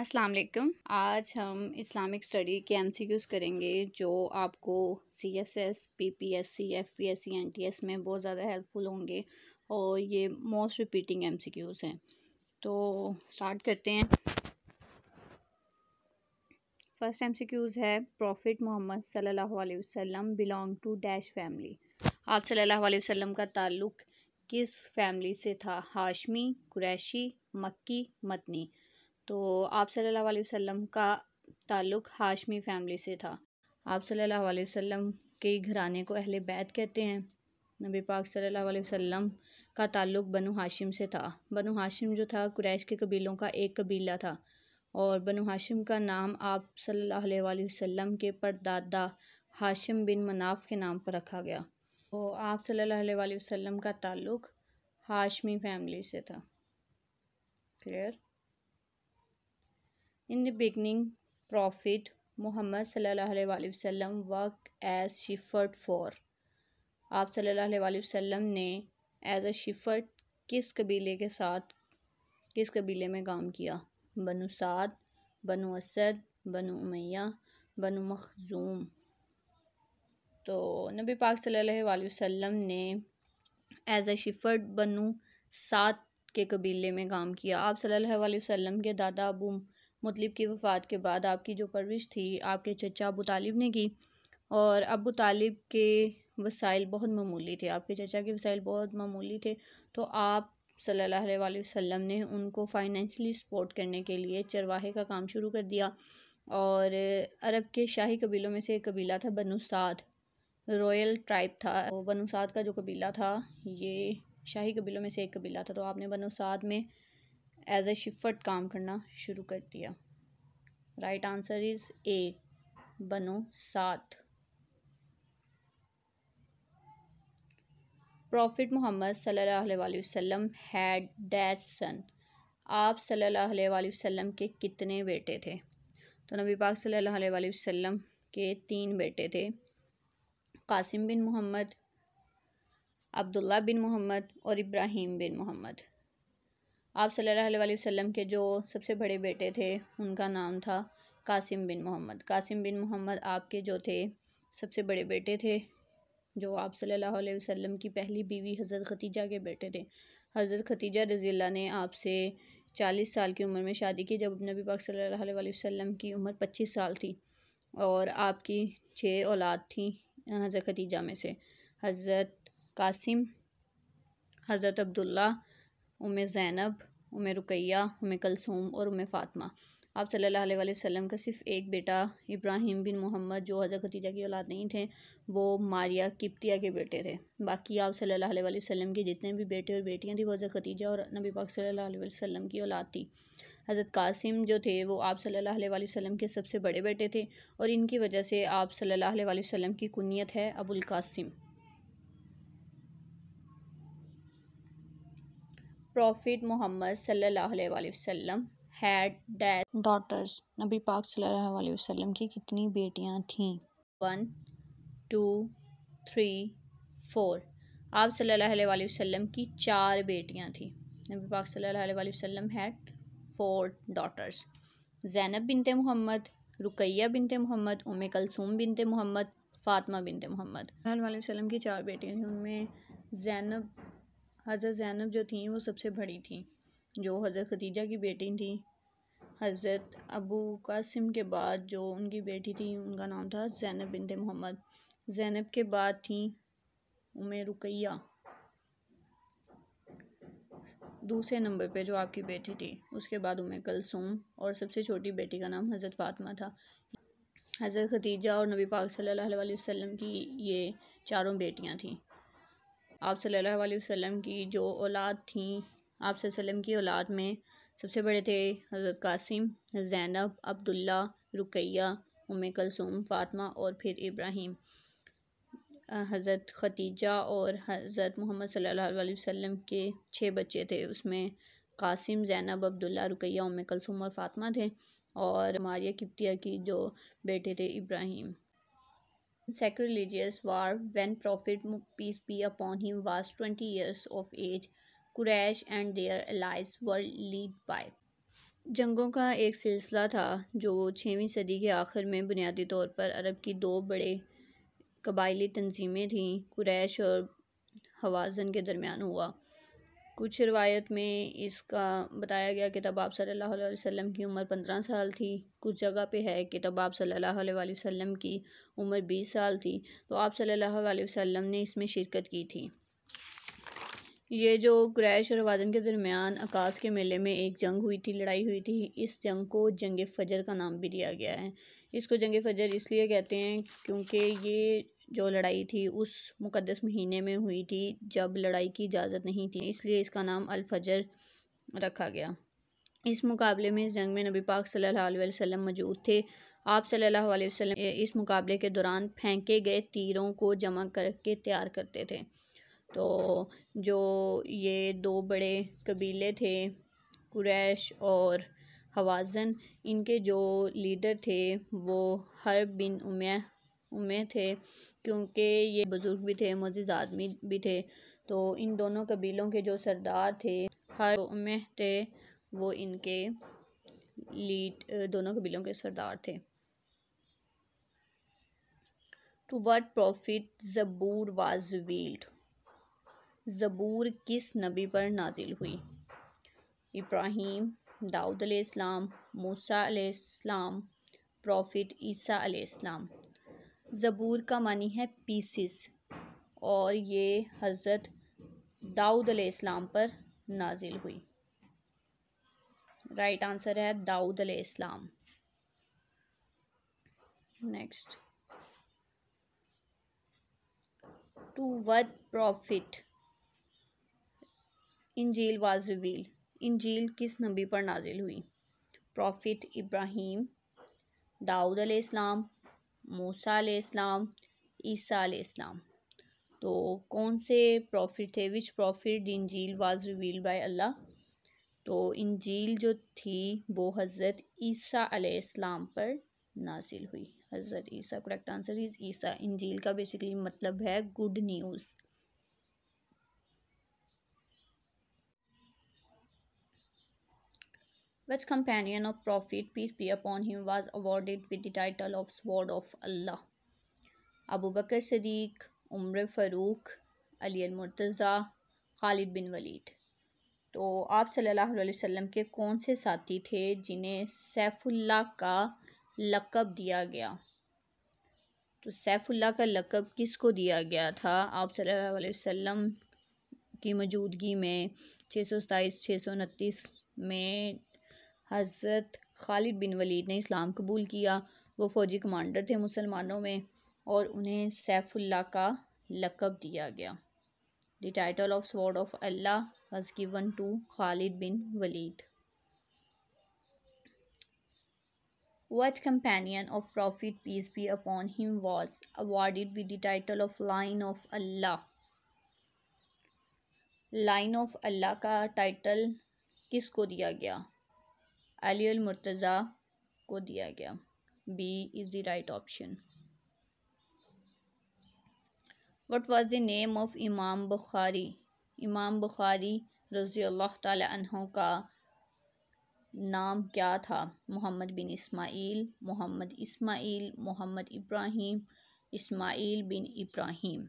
अस्सलाम वालेकुम आज हम इस्लामिक स्टडी के एमसीक्यूज करेंगे जो आपको C S S P P S C F P S C N T S में बहुत ज़्यादा हेल्पफुल होंगे और ये मोस्ट रिपीटिंग एमसीक्यूज हैं तो स्टार्ट करते हैं फर्स्ट एमसीक्यूज है प्रॉफिट मोहम्मद सल्लल्लाहु अलैहि वसल्लम बिलोंग टू डैश फैमिली आप सल्लल्लाहु अलैहि वसल्लम का ताल्लुक़ किस फैमिली से था हाशमी कुरैशी मक्की मतनी तो आप सल्लल्लाहु अलैहि वसल्लम का ताल्लुक़ हाशमी फ़ैमिली से था आप सल्लल्लाहु अलैहि वसल्लम के घराने को अहले बैत कहते हैं नबी पाक सल्लल्लाहु अलैहि वसल्लम का ताल्लुक़ बनु हाशिम से था बनु हाशिम जो था कुरैश के कबीलों का एक कबीला था और बनु हाशिम का नाम आप सल्लल्लाहु अलैहि वसल्लम के परदादा हाशिम बिन मनाफ के नाम पर रखा गया तो आप सल्लल्लाहु अलैहि वसल्लम का ताल्लुक़ हाशमी फैमिली से था clear in the prophet Muhammad Muhammad वसल्लम वर्क एज शिफर्ट फॉर आप सल्ला वसम ने एज अ शिफर्ट किस कबीले के साथ किस कबीले में काम किया बनु साद बनु असद बनु उमैया बनु मखजूम तो नबी पाक सल्लल्लाहु अलैहि वसल्लम ने एज अ शिफर्ट बनु सात के कबीले में काम किया आप सल्लल्लाहु अलैहि वसल्लम के दादा अबू मुतलिब की वफ़ात के बाद आपकी जो परवरिश थी आपके चचा अबू तालिब ने की और अबू तालिब के वसाइल बहुत मामूली थे आपके चचा के वसाइल बहुत मामूली थे तो आप सल्लल्लाहु अलैहि वसल्लम ने उनको फाइनेंशली सपोर्ट करने के लिए चरवाहे का काम शुरू कर दिया और अरब के शाही कबीलों में से एक कबीला था बनुसाद रॉयल ट्राइब था तो बनुसाद का जो कबीला था ये शाही कबीलों में से एक कबीला था तो आपने बनुसाद में एज ए शिफ्ट काम करना शुरू कर दिया राइट आंसर इज़ ए बनो सात प्रॉफिट मोहम्मद सल्लल्लाहु वसल्लम हैड डैश सन आप सल्लल्लाहु वसल्लम के कितने बेटे थे तो नबी पाक सल्लल्लाहु वसल्लम के तीन बेटे थे कासिम बिन मोहम्मद अब्दुल्ला बिन मोहम्मद और इब्राहिम बिन मोहम्मद आप सल्लल्लाहु अलैहि वसल्लम के जो सबसे बड़े बेटे थे उनका नाम था कासिम बिन मोहम्मद कासिम बिन मोहम्मद आपके जो थे सबसे बड़े बेटे थे जो आप सल्लल्लाहु अलैहि वसल्लम की पहली बीवी हज़रत खतीजा के बेटे थे हज़रत खतीजा रजील्ला ने आपसे चालीस साल की उम्र में शादी की जब नबी पाक सल्लल्लाहु अलैहि वसल्लम की उम्र पच्चीस साल थी और आपकी छः औलाद थी हज़रत खतीजा में से हज़रत कासिम हज़रत अब्दुल्ला उम ज़ैनब उम रुकैया उम कलसूम और उम फ़ातमा आप सल्लल्लाहु अलैहि वसल्लम का सिर्फ एक बेटा इब्राहिम बिन मोहम्मद जो हज़रत खतीजा की औलाद नहीं थे वो मारिया किप्तिया के बेटे थे बाकी आप सल्लल्लाहु अलैहि वसल्लम के जितने भी बेटे और बेटियां थी वो हज़र खतीजा और नबी पाक सल्लल्लाहु अलैहि वसल्लम की औलाद थी हज़रत कासिम जो थे वो आप सल्लल्लाहु अलैहि वसल्लम के सबसे बड़े बेटे थे और इनकी वजह से आप सल्लल्लाहु अलैहि वसल्लम की कुनीत है अबुल कासिम मोहम्मद सल्ला वसल्लम हैड डैड डॉटर्स नबी पाक सल्ला अलैहि वसल्लम की कितनी बेटियां थीं वन टू थ्री फोर आप सल्लल्लाहु वसल्लम की चार बेटियां थीं नबी पाक सल्लल्लाहु वसम वसल्लम हैड फोर डॉटर्स जैनब बिनते मोहम्मद रुकैया बिनते मोहम्मद उम कलसूम बिनते मोहम्मद फ़ातमा बिनते मोहम्मद वसल्लम की चार बेटियाँ थीं उनमें जैनब हज़रत ज़ैनब जो थीं वो सबसे बड़ी थी जो हज़रत खदीजा की बेटी थी हज़रत अबू कासिम के बाद जो उनकी बेटी थी उनका नाम था ज़ैनब बिनत मोहम्मद ज़ैनब के बाद थी उमे रुकैया दूसरे नंबर पे जो आपकी बेटी थी उसके बाद उमे कलसूम और सबसे छोटी बेटी का नाम हज़रत फातमा था हज़रत खदीजा और नबी पाक सल्लल्लाहु अलैहि वसल्लम की ये चारों बेटियां थीं आप सल्लल्लाहु अलैहि वसल्लम की जो औलाद थी आप सल्लम की औलाद में सबसे बड़े थे हज़रत कासिम जैनब अब्दुल्ला रुकैया उम कलसूम फ़ातिमा और फिर इब्राहिम हज़रत खतीजा और हज़रत मोहम्मद सल्लल्लाहु अलैहि वसल्लम के छः बच्चे थे उसमें कासिम जैनब अब्दुल्ला रुकैया उम कलसूम और फ़ातिमा थे और मारिया किप्तिया की जो बेटे थे Ibrahim sacrilegious war when Prophet peace be upon him was 20 years of age. Quraysh and their allies were led by जंगों का एक सिलसिला था जो छवीं सदी के आखिर में बुनियादी तौर पर अरब की दो बड़े कबायली तंजीमें थीं कुरैश और हवाजन के दरमियान हुआ कुछ रवायत में इसका बताया गया कि तब आप सल्लल्लाहु वसम वसल्लम की उम्र पंद्रह साल थी कुछ जगह पे है कि तब आप सल्ह वसम वसल्लम की उम्र बीस साल थी तो आप सल्लल्लाहु वसल्लम ने इसमें शिरकत की थी ये जो क्रैश और वादन के दरमियान आकाश के मेले में एक जंग हुई थी लड़ाई हुई थी इस जंग को जंग फजर का नाम भी दिया गया है इसको जंग फजर इसलिए कहते हैं क्योंकि ये जो लड़ाई थी उस मुक़दस महीने में हुई थी जब लड़ाई की इजाज़त नहीं थी इसलिए इसका नाम अलफजर रखा गया इस मुकाबले में इस जंग में नबी पाक सल्लल्लाहु अलैहि वसल्लम मौजूद थे आप सल्लल्लाहु अलैहि वसल्लम इस मुकाबले के दौरान फेंके गए तीरों को जमा करके तैयार करते थे तो जो ये दो बड़े कबीले थे कुरैश और हवाजन इनके जो लीडर थे वो हर बिन उमैह में थे क्योंकि ये बुज़ुर्ग भी थे मजीज आदमी भी थे तो इन दोनों कबीलों के जो सरदार थे हर में थे वो इनके लीड दोनों कबीलों के सरदार थे to what prophet Zabur was revealed Zabur किस नबी पर नाजिल हुई इब्राहिम दाऊद अलैहिस्सलाम मूसा अलैहिस्सलाम प्रॉफिट ईसा अलैहिस्सलाम ज़बूर का मानी है पीसिस और ये हज़रत दाऊद अलैहिस्सलाम पर नाजिल हुई राइट right आंसर है दाऊद अलैहिस्सलाम next to what prophet Injeel was reveal Injeel किस नबी पर नाजिल हुई प्रॉफिट इब्राहिम दाऊद अलैहिस्सलाम मूसा इस्लाम ईसा इस्लाम तो कौन से प्रॉफिट थे which prophet Injeel was reveal by Allah तो इन झील जो थी वो हज़रत ईसा इस्लाम पर नाजिल हुई हज़रत Isa correct answer is Isa Injeel का बेसिकली मतलब है good news which companion of Prophet, peace be upon him, was awarded with the title of Sword of Allah. Abu Bakr Siddiq, Umr Farooq, Ali al-Murtaza, khalid bin walid तो आप सल्लल्लाहु अलैहि वसल्लम के कौन से साथी थे जिन्हें सैफुल्ला का लकब दिया गया तो सैफुल्ला का लकब किसको दिया गया था आप सल्लल्लाहु अलैहि वसल्लम की मौजूदगी में छः सौ सताईस छः सौ उनतीस में हज़रत खालिद बिन वलीद ने इस्लाम कबूल किया वो फ़ौजी कमांडर थे मुसलमानों में और उन्हें सैफुल्ला का लकब दिया गया the title of sword of Allah was given to Khalid bin Waleed what companion of prophet peace be upon him was awarded with the title of lion of Allah lion of Allah का टाइटल किसको दिया गया अली मुर्तज़ा को दिया गया B is the right option what was the name of Imam Bukhari इमाम बुखारी रज़ी अल्लाह तहों का नाम क्या था मोहम्मद बिन इस्माइल मोहम्मद इस्माइल मोहम्मद इब्राहिम इस्माइल बिन इब्राहिम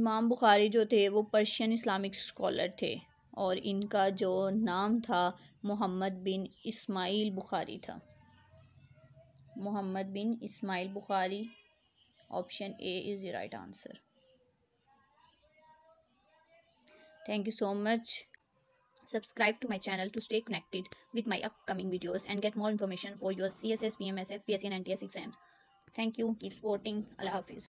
इमाम बुखारी जो थे वो पर्शियन इस्लामिक स्कॉलर थे और इनका जो नाम था मोहम्मद बिन इस्माइल बुखारी था Muhammad bin Ismail Bukhari option A is right answer thank you so much subscribe to my channel to stay connected with my upcoming videos and get more information for your C S S B M S F exams thank you keep supporting Allah हाफिज़